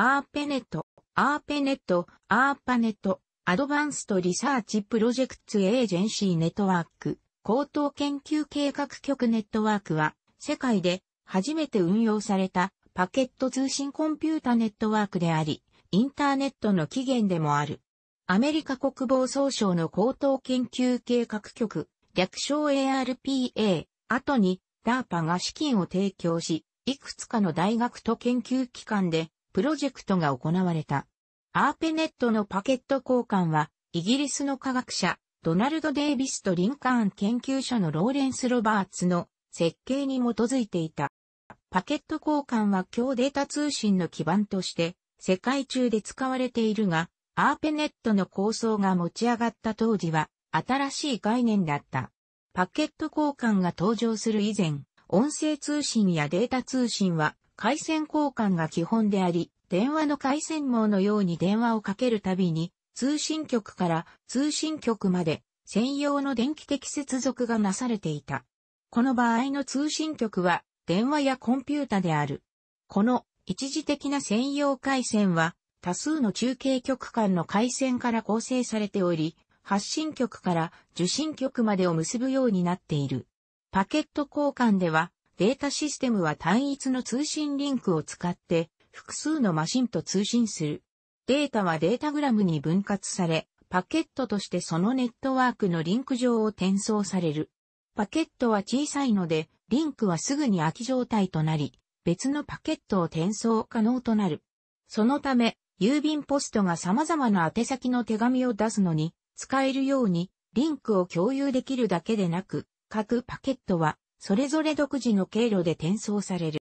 アーペネット、アーペネット、アーパネット、アドバンストリサーチプロジェクツエージェンシーネットワーク、高等研究計画局ネットワークは、世界で初めて運用されたパケット通信コンピュータネットワークであり、インターネットの起源でもある。アメリカ国防総省の高等研究計画局、略称 ARPA、後に DARPA が資金を提供し、いくつかの大学と研究機関でプロジェクトが行われた。アーペネットのパケット交換は、イギリスの科学者、ドナルド・デイビスとリンカーン研究所のローレンス・ロバーツの設計に基づいていた。パケット交換は強データ通信の基盤として世界中で使われているが、アーペネットの構想が持ち上がった当時は新しい概念だった。パケット交換が登場する以前、音声通信やデータ通信は回線交換が基本であり、電話の回線網のように電話をかけるたびに、通信局から通信局まで専用の電気的接続がなされていた。この場合の通信局は電話やコンピュータである。この一時的な専用回線は多数の中継局間の回線から構成されており、発信局から受信局までを結ぶようになっている。パケット交換ではデータシステムは単一の通信リンクを使って複数のマシンと通信する。データはデータグラムに分割され、パケットとしてそのネットワークのリンク上を転送される。パケットは小さいので、リンクはすぐに空き状態となり、別のパケットを転送可能となる。そのため、郵便ポストが様々な宛先の手紙を出すのに、使えるように、リンクを共有できるだけでなく、各パケットはそれぞれ独自の経路で転送される。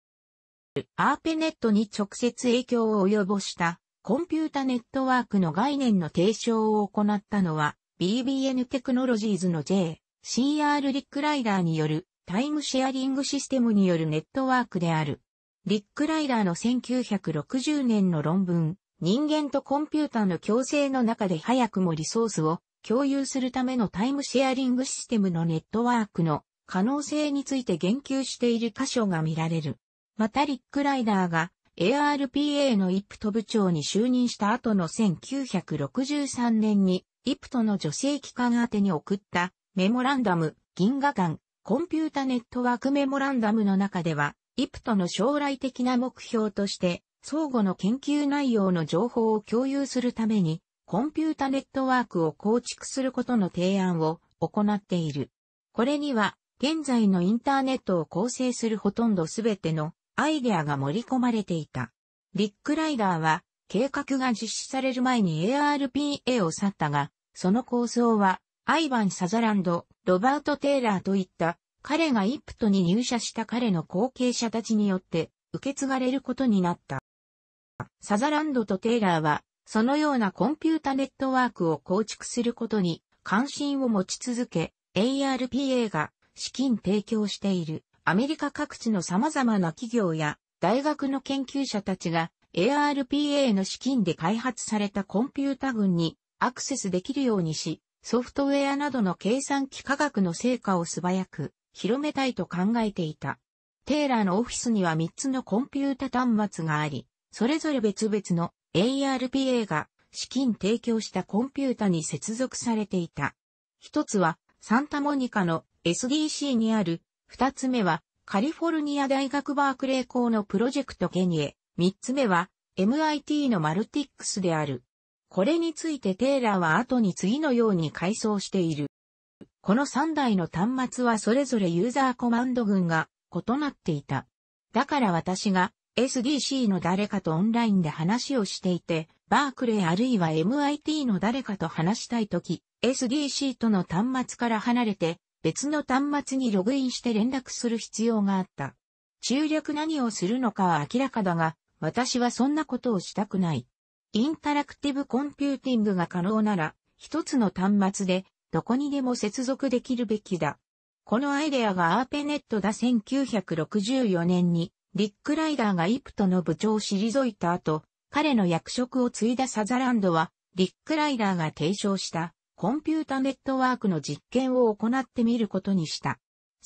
アーペネットに直接影響を及ぼしたコンピュータネットワークの概念の提唱を行ったのは BBN テクノロジーズの J、CR リックライダーによるタイムシェアリングシステムによるネットワークである。リックライダーの1960年の論文、人間とコンピュータの共生の中で早くもリソースを共有するためのタイムシェアリングシステムのネットワークの可能性について言及している箇所が見られる。またリックライダーが ARPA のイプト部長に就任した後の1963年にイプトの女性機関宛に送ったメモランダム銀河間コンピュータネットワークメモランダムの中ではイプトの将来的な目標として相互の研究内容の情報を共有するためにコンピュータネットワークを構築することの提案を行っている。これには現在のインターネットを構成するほとんどすべてのアイデアが盛り込まれていた。ビッグライダーは計画が実施される前に ARPA を去ったが、その構想はアイバン・サザランド、ロバート・テイラーといった彼がイプトに入社した彼の後継者たちによって受け継がれることになった。サザランドとテイラーはそのようなコンピュータネットワークを構築することに関心を持ち続け、ARPA が資金提供しているアメリカ各地の様々な企業や大学の研究者たちが ARPA の資金で開発されたコンピュータ群にアクセスできるようにし、ソフトウェアなどの計算機科学の成果を素早く広めたいと考えていた。テーラーのオフィスには3つのコンピュータ端末があり、それぞれ別々の ARPA が資金提供したコンピュータに接続されていた。一つはサンタモニカの SDC にある、二つ目は、カリフォルニア大学バークレー校のプロジェクトケニエ、三つ目は、MIT のマルティックスである。これについてテイラーは後に次のように回想している。この三台の端末はそれぞれユーザーコマンド群が異なっていた。だから私が SDC の誰かとオンラインで話をしていて、バークレーあるいは MIT の誰かと話したいとき、SDC との端末から離れて別の端末にログインして連絡する必要があった。中略何をするのかは明らかだが、私はそんなことをしたくない。インタラクティブコンピューティングが可能なら、一つの端末で、どこにでも接続できるべきだ。このアイデアがアーペネットだ1964年に、リック・ライダーがイプトの部長を退いた後、彼の役職を継いだサザランドは、リック・ライダーが提唱したコンピュータネットワークの実験を行ってみることにした。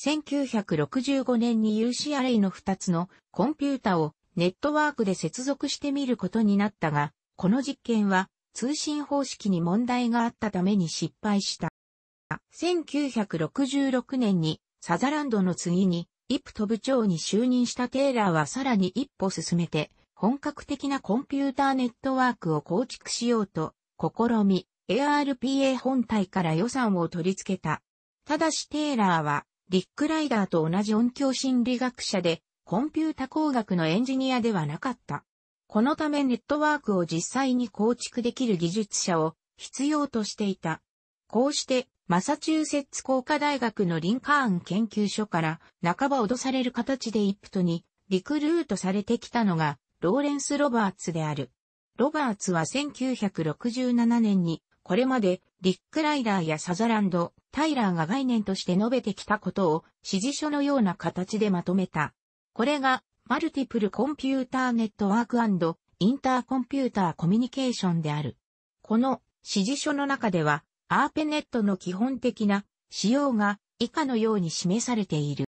1965年に u c r a の2つのコンピュータをネットワークで接続してみることになったが、この実験は通信方式に問題があったために失敗した。1966年にサザランドの次にイプト部長に就任したテイラーはさらに一歩進めて本格的なコンピューターネットワークを構築しようと試み、ARPA 本体から予算を取り付けた。ただしテイラーは、リックライダーと同じ音響心理学者で、コンピュータ工学のエンジニアではなかった。このためネットワークを実際に構築できる技術者を必要としていた。こうして、マサチューセッツ工科大学のリンカーン研究所から半ば脅される形でイップトにリクルートされてきたのがローレンス・ロバーツである。ロバーツは1967年にこれまで、リックライダーやサザランド、タイラーが概念として述べてきたことを指示書のような形でまとめた。これが、マルティプルコンピューターネットワークインターコンピューターコミュニケーションである。この指示書の中では、アーペネットの基本的な仕様が以下のように示されている。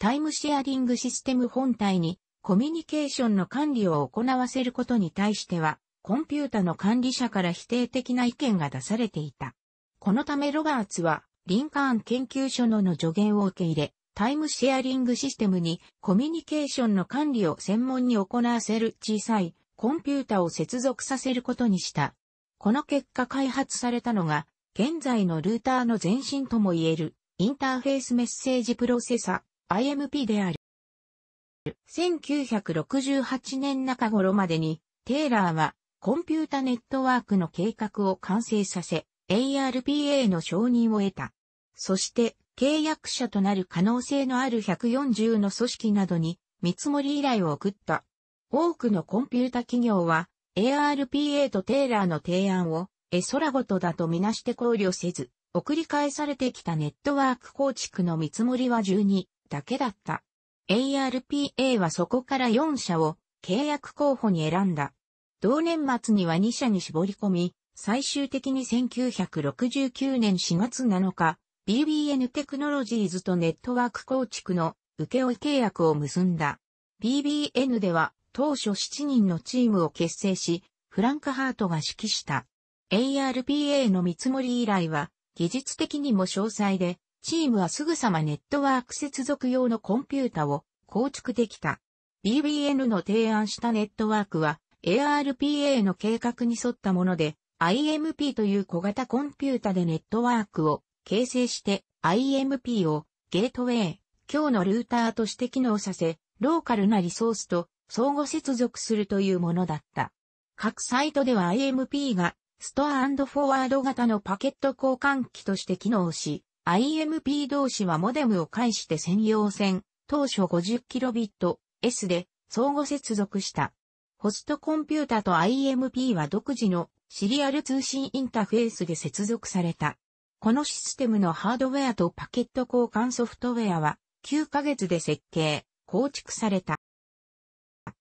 タイムシェアリングシステム本体にコミュニケーションの管理を行わせることに対しては、コンピュータの管理者から否定的な意見が出されていた。このためロバーツは、リンカーン研究所のの助言を受け入れ、タイムシェアリングシステムにコミュニケーションの管理を専門に行わせる小さいコンピュータを接続させることにした。この結果開発されたのが、現在のルーターの前身ともいえる、インターフェースメッセージプロセサ、IMP である。1968年中頃までに、テイラーはコンピュータネットワークの計画を完成させ、ARPA の承認を得た。そして、契約者となる可能性のある140の組織などに見積もり依頼を送った。多くのコンピュータ企業は ARPA とテーラーの提案を絵空事だとみなして考慮せず、送り返されてきたネットワーク構築の見積もりは12だけだった。ARPA はそこから4社を契約候補に選んだ。同年末には2社に絞り込み、最終的に1969年4月7日、BBN テクノロジーズとネットワーク構築の請負契約を結んだ。BBN では当初7人のチームを結成し、フランク・ハートが指揮した。ARPA の見積もり依頼は、技術的にも詳細で、チームはすぐさまネットワーク接続用のコンピュータを構築できた。BBN の提案したネットワークは、ARPA の計画に沿ったもので、IMP という小型コンピュータでネットワークを形成して IMP をゲートウェイ、今日のルーターとして機能させ、ローカルなリソースと相互接続するというものだった。各サイトでは IMP がストアフォワード型のパケット交換機として機能し、IMP 同士はモデムを介して専用線、当初 50kbs で相互接続した。ホストコンピュータと IMP は独自のシリアル通信インターフェースで接続された。このシステムのハードウェアとパケット交換ソフトウェアは9ヶ月で設計、構築された。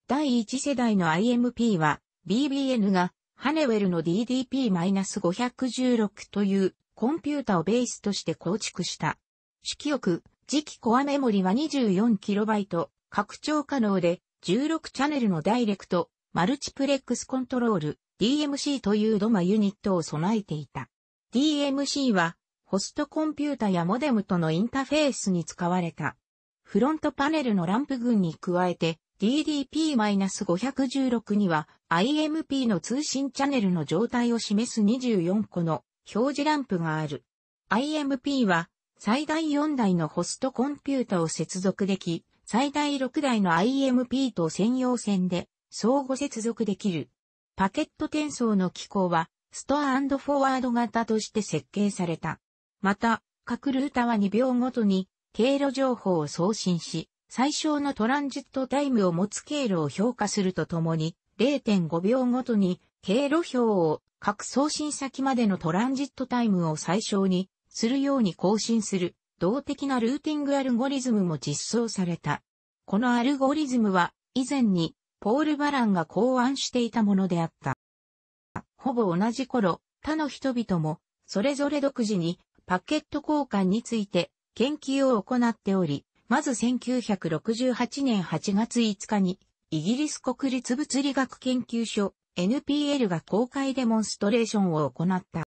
第1世代の IMP は BBN がハネウェルの DDP-516 というコンピュータをベースとして構築した。色翼、磁気コアメモリは 24KB、拡張可能で16チャンネルのダイレクト、マルチプレックスコントロール、DMC というドマユニットを備えていた。DMC は、ホストコンピュータやモデムとのインターフェースに使われた。フロントパネルのランプ群に加えて、DDP-516 には IMP の通信チャンネルの状態を示す24個の表示ランプがある。IMP は最大4台のホストコンピュータを接続でき、最大6台の IMP と専用線で相互接続できる。パケット転送の機構はストアフォワード型として設計された。また、各ルータは2秒ごとに経路情報を送信し、最小のトランジットタイムを持つ経路を評価するとともに、0.5秒ごとに経路表を各送信先までのトランジットタイムを最小にするように更新する動的なルーティングアルゴリズムも実装された。このアルゴリズムは以前にポール・バランが考案していたものであった。ほぼ同じ頃、他の人々もそれぞれ独自にパケット交換について研究を行っており、まず1968年8月5日にイギリス国立物理学研究所 NPL が公開デモンストレーションを行った。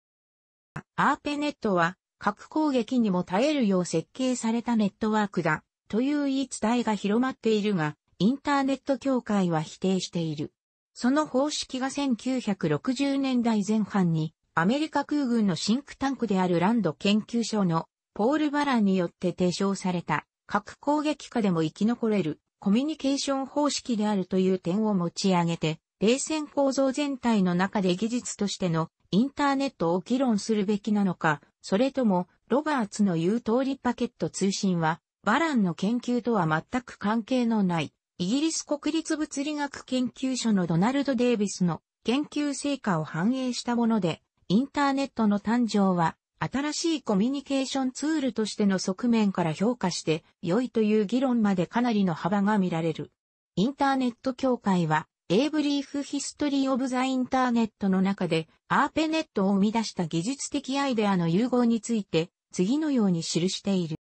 アーペネットは核攻撃にも耐えるよう設計されたネットワークだ、という言い伝えが広まっているが、インターネット協会は否定している。その方式が1960年代前半に、アメリカ空軍のシンクタンクであるランド研究所のポール・バランによって提唱された、核攻撃下でも生き残れるコミュニケーション方式であるという点を持ち上げて、冷戦構造全体の中で技術としてのインターネットを議論するべきなのか、それとも、ロバーツの言う通りパケット通信は、バランの研究とは全く関係のない、イギリス国立物理学研究所のドナルド・デイビスの研究成果を反映したもので、インターネットの誕生は、新しいコミュニケーションツールとしての側面から評価して良いという議論までかなりの幅が見られる。インターネット協会は A Brief History of the Internet の中で、アーペネットを生み出した技術的アイデアの融合について、次のように記している。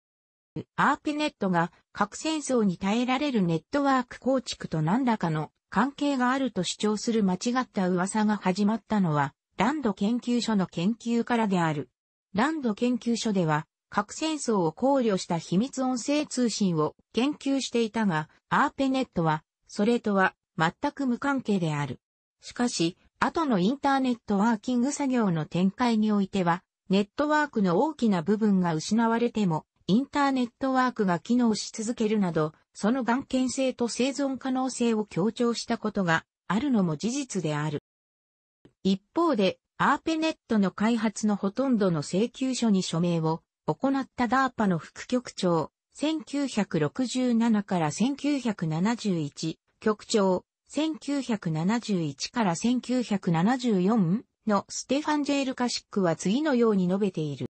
アーペネットが核戦争に耐えられるネットワーク構築と何らかの関係があると主張する間違った噂が始まったのは、ランド研究所の研究からである。ランド研究所では、核戦争を考慮した秘密音声通信を研究していたが、アーペネットは、それとは全く無関係である。しかし、後のインターネットワーキング作業の展開においては、ネットワークの大きな部分が失われても、インターネットワークが機能し続けるなど、その眼見性と生存可能性を強調したことがあるのも事実である。一方で、アーペネットの開発のほとんどの請求書に署名を行ったダーパの副局長、1967から1971局長、1971から1974のステファン・ジェール・カシックは次のように述べている。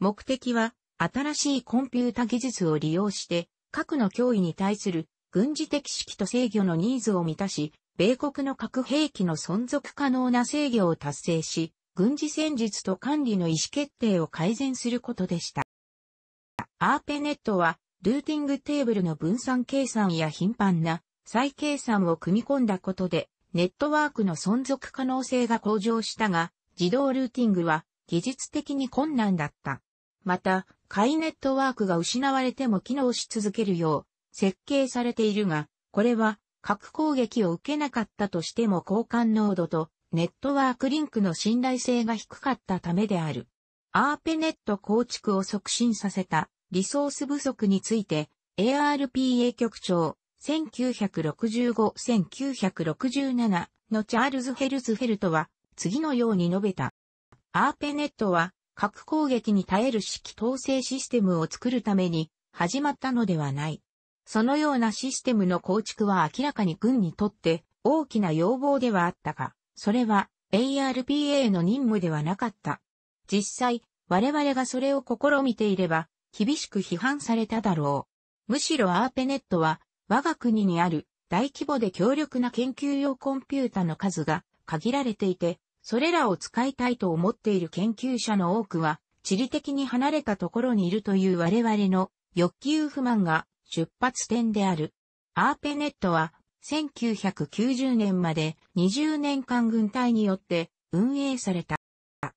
目的は、新しいコンピュータ技術を利用して、核の脅威に対する軍事的指揮と制御のニーズを満たし、米国の核兵器の存続可能な制御を達成し、軍事戦術と管理の意思決定を改善することでした。アーペネットは、ルーティングテーブルの分散計算や頻繁な再計算を組み込んだことで、ネットワークの存続可能性が向上したが、自動ルーティングは技術的に困難だった。また、回ネットワークが失われても機能し続けるよう設計されているが、これは核攻撃を受けなかったとしても交換濃度とネットワークリンクの信頼性が低かったためである。アーペネット構築を促進させたリソース不足について ARPA 局長1965-1967のチャールズ・ヘルズフェルトは次のように述べた。アーペネットは核攻撃に耐える指揮統制システムを作るために始まったのではない。そのようなシステムの構築は明らかに軍にとって大きな要望ではあったが、それは ARPA の任務ではなかった。実際、我々がそれを試みていれば、厳しく批判されただろう。むしろアーペネットは我が国にある大規模で強力な研究用コンピュータの数が限られていて、それらを使いたいと思っている研究者の多くは、地理的に離れたところにいるという我々の欲求不満が出発点である。アーペネットは1990年まで20年間軍隊によって運営された。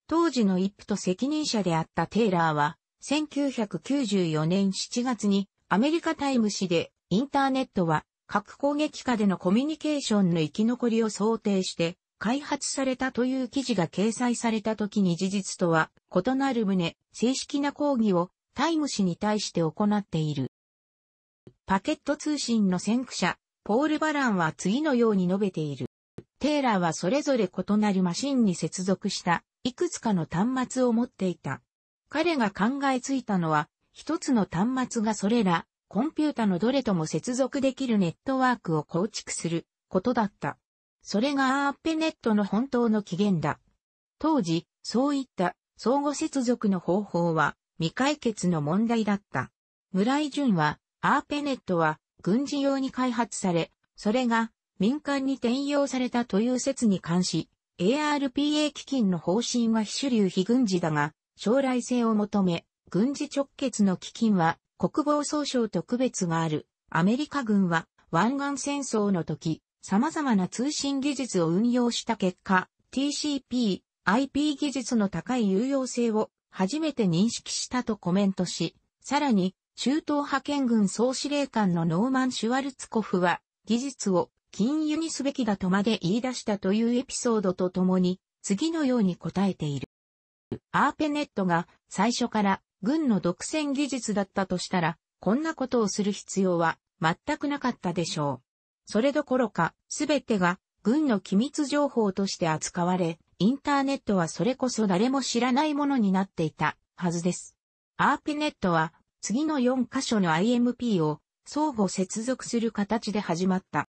当時の一夫と責任者であったテイラーは1994年7月にアメリカタイム誌でインターネットは核攻撃下でのコミュニケーションの生き残りを想定して開発されたという記事が掲載された時に事実とは異なる旨、正式な抗議をタイム氏に対して行っている。パケット通信の先駆者、ポール・バランは次のように述べている。テーラーはそれぞれ異なるマシンに接続したいくつかの端末を持っていた。彼が考えついたのは、一つの端末がそれらコンピュータのどれとも接続できるネットワークを構築することだった。それがアーペネットの本当の起源だ。当時、そういった相互接続の方法は未解決の問題だった。村井淳は、アーペネットは軍事用に開発され、それが民間に転用されたという説に関し、ARPA 基金の方針は非主流非軍事だが、将来性を求め、軍事直結の基金は国防総省と区別があるアメリカ軍は湾岸戦争の時、様々な通信技術を運用した結果、TCP、IP 技術の高い有用性を初めて認識したとコメントし、さらに、中東派遣軍総司令官のノーマン・シュワルツコフは、技術を金輸にすべきだとまで言い出したというエピソードとともに、次のように答えている。アーペネットが最初から軍の独占技術だったとしたら、こんなことをする必要は全くなかったでしょう。それどころか、すべてが軍の機密情報として扱われ、インターネットはそれこそ誰も知らないものになっていたはずです。アーピネットは次の4箇所の IMP を相互接続する形で始まった。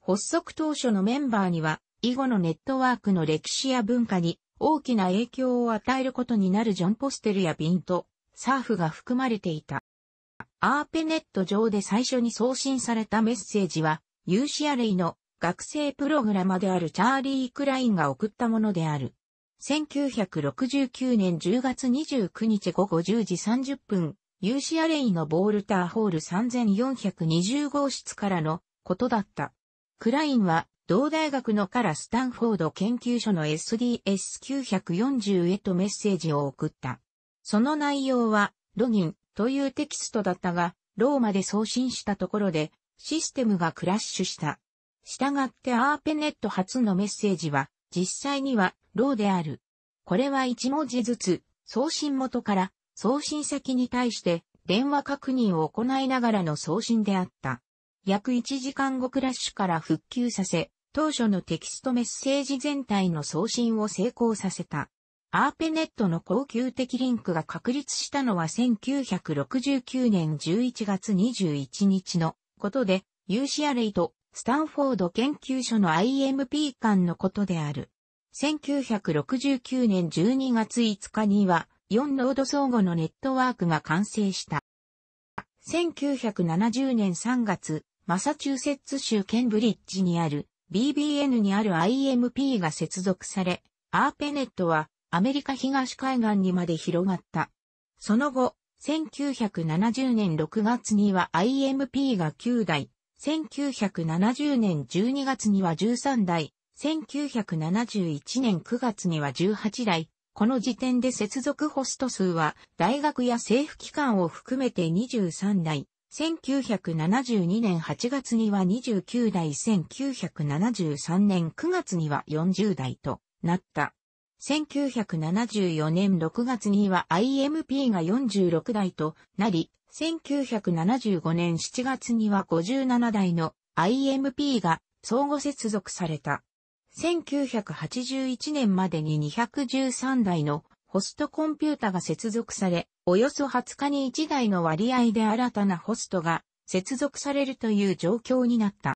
発足当初のメンバーには、以後のネットワークの歴史や文化に大きな影響を与えることになるジョン・ポステルやビント、サーフが含まれていた。アーペネット上で最初に送信されたメッセージは、ユーシアレイの学生プログラマであるチャーリー・クラインが送ったものである。1969年10月29日午後10時30分、ユーシアレイのボールターホール3420号室からのことだった。クラインは同大学のカラ・スタンフォード研究所の SDS940 へとメッセージを送った。その内容は、ロギンというテキストだったが、ローマで送信したところで、システムがクラッシュした。従ってアーペネット初のメッセージは、実際には、ローである。これは1文字ずつ、送信元から送信先に対して電話確認を行いながらの送信であった。約1時間後クラッシュから復旧させ、当初のテキストメッセージ全体の送信を成功させた。アーペネットの恒久的リンクが確立したのは1969年11月21日のことで、u c r a とスタンフォード研究所の IMP 間のことである。1969年12月5日には、4ノード相互のネットワークが完成した。1970年3月、マサチューセッツ州ケンブリッジにある BBN にある IMP が接続され、アーペネットはアメリカ東海岸にまで広がった。その後、1970年6月には IMP が9台、1970年12月には13台、1971年9月には18台、この時点で接続ホスト数は大学や政府機関を含めて23台、1972年8月には29代、1973年9月には40代となった。1974年6月には IMP が46代となり、1975年7月には57代の IMP が相互接続された。1981年までに213台のホストコンピュータが接続され、およそ20日に1台の割合で新たなホストが接続されるという状況になった。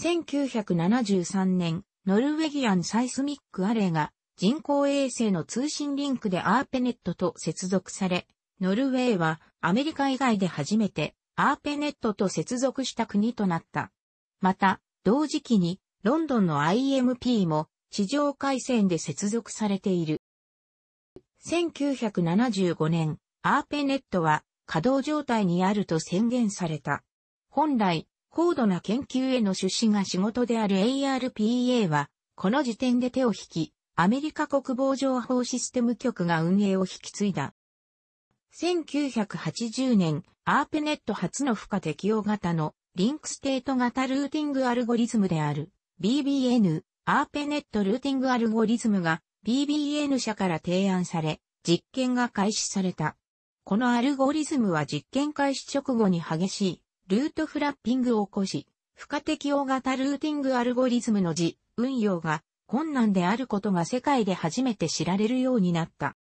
1973年、ノルウェギアンサイスミックアレイが人工衛星の通信リンクでアーペネットと接続され、ノルウェーはアメリカ以外で初めてアーペネットと接続した国となった。また、同時期にロンドンの IMP も地上回線で接続されている。1975年、アーペネットは稼働状態にあると宣言された。本来、高度な研究への出資が仕事である ARPA は、この時点で手を引き、アメリカ国防情報システム局が運営を引き継いだ。1980年、アーペネット初の負荷適用型のリンクステート型ルーティングアルゴリズムである BBN、アーペネットルーティングアルゴリズムが PBN 社から提案され、実験が開始された。このアルゴリズムは実験開始直後に激しいルートフラッピングを起こし、不可適応型ルーティングアルゴリズムの字、運用が困難であることが世界で初めて知られるようになった。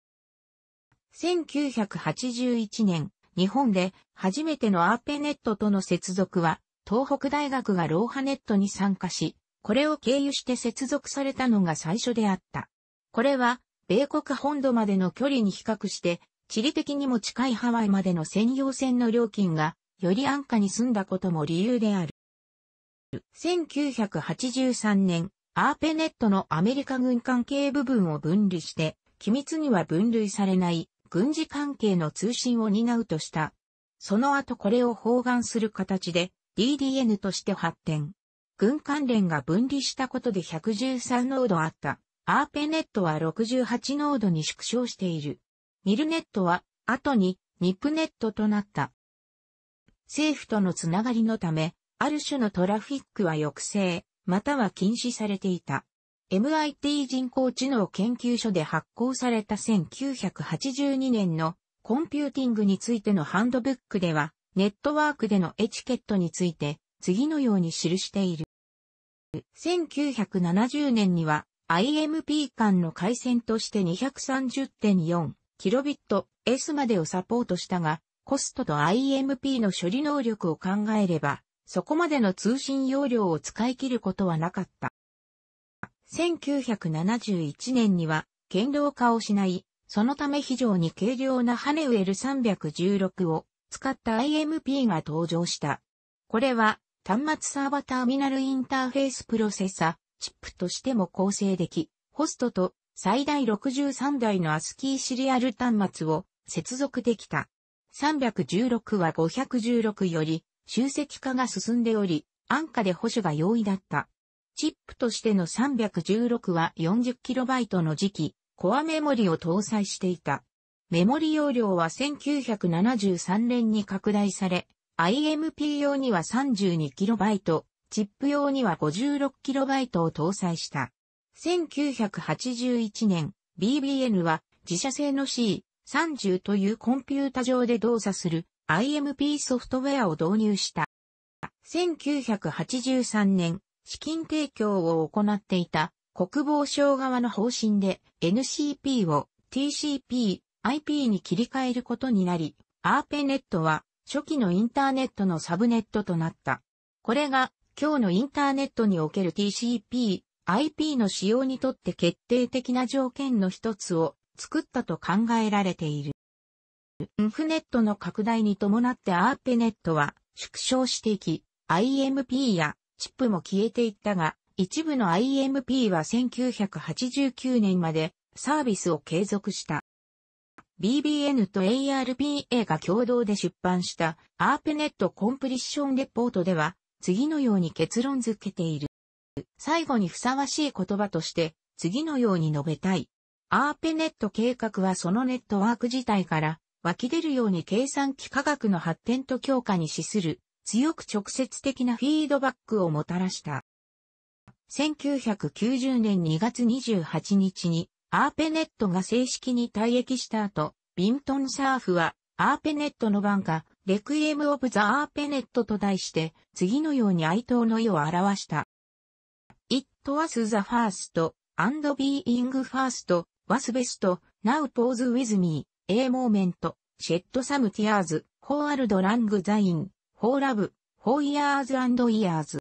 1981年、日本で初めてのアーペネットとの接続は、東北大学がローハネットに参加し、これを経由して接続されたのが最初であった。これは、米国本土までの距離に比較して、地理的にも近いハワイまでの専用線の料金が、より安価に済んだことも理由である。1983年、アーペネットのアメリカ軍関係部分を分離して、機密には分類されない軍事関係の通信を担うとした。その後これを包含する形で DDN として発展。軍関連が分離したことで113ノードあった。アーペネットは68ノードに縮小している。ミルネットは後にニップネットとなった。政府とのつながりのため、ある種のトラフィックは抑制、または禁止されていた。MIT 人工知能研究所で発行された1982年のコンピューティングについてのハンドブックでは、ネットワークでのエチケットについて次のように記している。1970年には IMP 間の回線として 230.4kbps までをサポートしたが、コストと IMP の処理能力を考えれば、そこまでの通信容量を使い切ることはなかった。1971年には、堅牢化をしない、そのため非常に軽量なハネウェル316を使った IMP が登場した。これは、端末サーバターミナルインターフェースプロセッサチップとしても構成でき、ホストと最大63台のアスキーシリアル端末を接続できた。316は516より集積化が進んでおり、安価で保守が容易だった。チップとしての316は 40KB の時期、コアメモリを搭載していた。メモリ容量は1973年に拡大され、IMP 用には 32KB、チップ用には 56KB を搭載した。1981年、BBN は自社製の C30 というコンピュータ上で動作する IMP ソフトウェアを導入した。1983年、資金提供を行っていた国防省側の方針で NCP を TCP、IP に切り替えることになり、アーペネットは初期のインターネットのサブネットとなった。これが今日のインターネットにおける TCP、IP の使用にとって決定的な条件の一つを作ったと考えられている。インフネットの拡大に伴ってアーペネットは縮小していき、IMP やチップも消えていったが、一部の IMP は1989年までサービスを継続した。BBN と ARPA が共同で出版したアーペネットコンプリッションレポートでは、次のように結論づけている。最後にふさわしい言葉として、次のように述べたい。アーペネット計画はそのネットワーク自体から湧き出るように計算機科学の発展と強化に資する強く直接的なフィードバックをもたらした。1990年2月28日にアーペネットが正式に退役した後、ビントンサーフはアーペネットの番がレクイエム・オブ・ザ・アーペネットと題して、次のように哀悼の意を表した。It was the first, and being first, was best, now pause with me, a moment, shed some tears, for old lang t h i n for love, for years and years.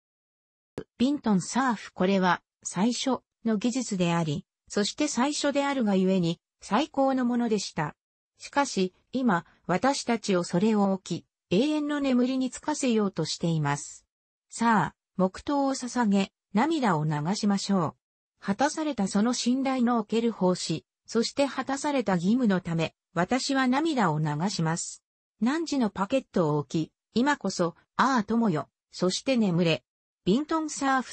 ビントンサーフこれは、最初の技術であり、そして最初であるがゆえに、最高のものでした。しかし、今、私たちをそれを置き、永遠の眠りにつかせようとしています。さあ、黙祷を捧げ、涙を流しましょう。果たされたその信頼のおける奉仕、そして果たされた義務のため、私は涙を流します。何時のパケットを置き、今こそ、ああ友よ、そして眠れ。ビントンサーフ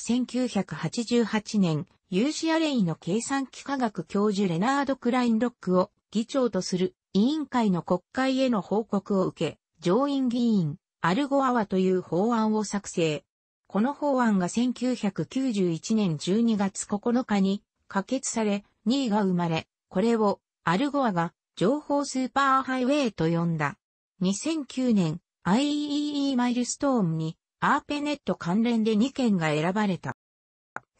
1988年、有志アレイの計算機科学教授レナード・クラインロックを議長とする委員会の国会への報告を受け、上院議員、アルゴアワという法案を作成。この法案が1991年12月9日に可決され、2位が生まれ、これをアルゴアが情報スーパーハイウェイと呼んだ。2009年 i e e マイルストーンにアーペネット関連で2件が選ばれた。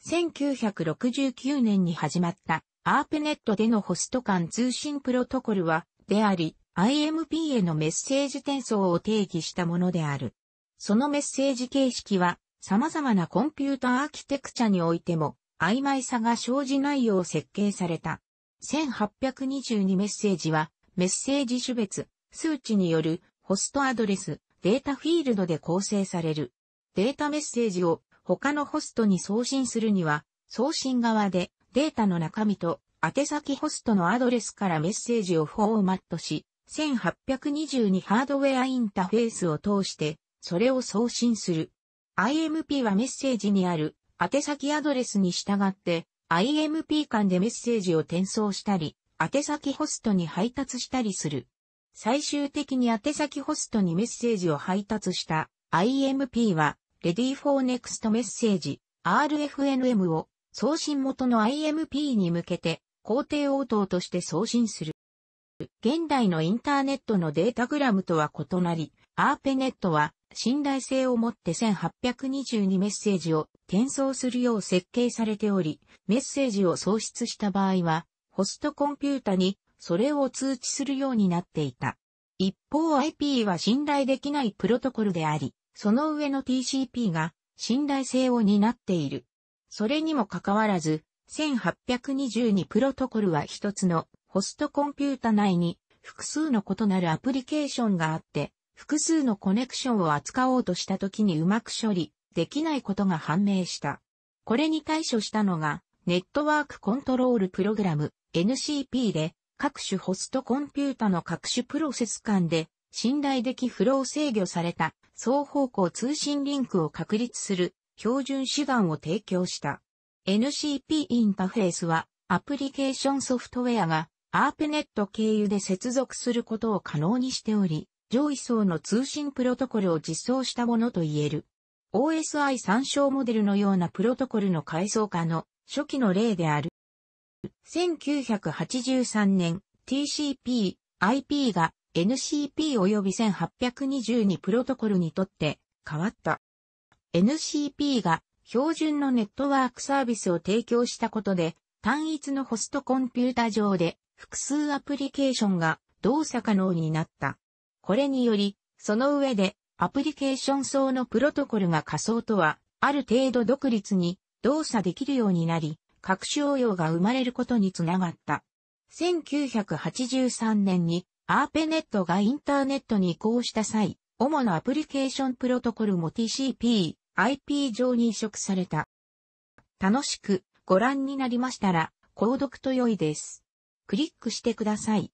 1969年に始まったアーペネットでのホスト間通信プロトコルはであり、IMP へのメッセージ転送を定義したものである。そのメッセージ形式は、様々なコンピュータアーキテクチャにおいても、曖昧さが生じないよう設計された。1822メッセージは、メッセージ種別、数値による、ホストアドレス、データフィールドで構成される。データメッセージを他のホストに送信するには、送信側でデータの中身と宛先ホストのアドレスからメッセージをフォーマットし、1822ハードウェアインタフェースを通して、それを送信する。IMP はメッセージにある宛先アドレスに従って、IMP 間でメッセージを転送したり、宛先ホストに配達したりする。最終的に宛先ホストにメッセージを配達した IMP は Ready for Next メッセージ RFNM を送信元の IMP に向けて皇帝応答として送信する。現代のインターネットのデータグラムとは異なり、アーペネットは信頼性をもって1822メッセージを転送するよう設計されており、メッセージを送出した場合は、ホストコンピュータにそれを通知するようになっていた。一方 IP は信頼できないプロトコルであり、その上の TCP が信頼性を担っている。それにもかかわらず、1822プロトコルは一つのホストコンピュータ内に複数の異なるアプリケーションがあって、複数のコネクションを扱おうとした時にうまく処理できないことが判明した。これに対処したのが、ネットワークコントロールプログラム NCP で、各種ホストコンピュータの各種プロセス間で信頼的フロー制御された双方向通信リンクを確立する標準手段を提供した。NCP インターフェースはアプリケーションソフトウェアがアープネット経由で接続することを可能にしており、上位層の通信プロトコルを実装したものと言える。OSI 参照モデルのようなプロトコルの階層化の初期の例である。1983年 TCP、IP が NCP 及び1822プロトコルにとって変わった。NCP が標準のネットワークサービスを提供したことで、単一のホストコンピュータ上で複数アプリケーションが動作可能になった。これにより、その上でアプリケーション層のプロトコルが仮想とは、ある程度独立に動作できるようになり、各種応用が生まれることにつながった。1983年にアーペネットがインターネットに移行した際、主なアプリケーションプロトコルも TCP、IP 上に移植された。楽しくご覧になりましたら、購読と良いです。クリックしてください。